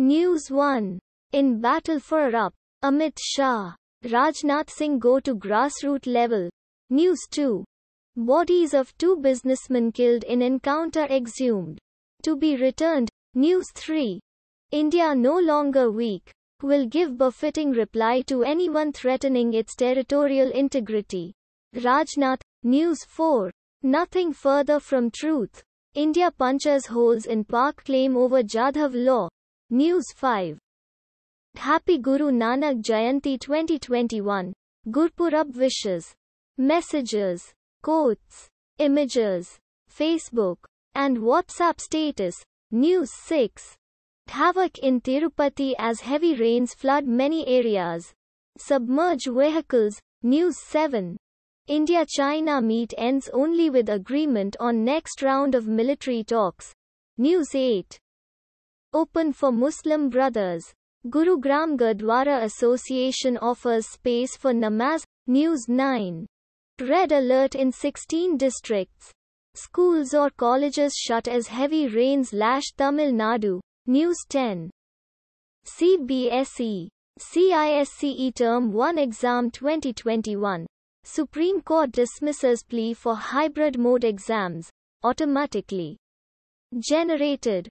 News 1. In battle for UP, Amit Shah, Rajnath Singh go to grassroots level. News 2. Bodies of two businessmen killed in encounter exhumed. To be returned. News 3. India no longer weak. Will give befitting reply to anyone threatening its territorial integrity. Rajnath. News 4. Nothing further from truth. India punches holes in park claim over Jadhav law. News 5 Happy Guru Nanak Jayanti 2021 Gurpurab wishes messages quotes images Facebook and WhatsApp status News 6 Havoc in Tirupati as heavy rains flood many areas submerge vehicles News 7 India China meet ends only with agreement on next round of military talks News 8 Open for Muslim Brothers. Gurugram Gurdwara Association offers space for namaz. News 9. Red alert in 16 districts. Schools or colleges shut as heavy rains lash Tamil Nadu. News 10. CBSE. CISCE Term 1 Exam 2021. Supreme Court dismisses plea for hybrid mode exams. Automatically generated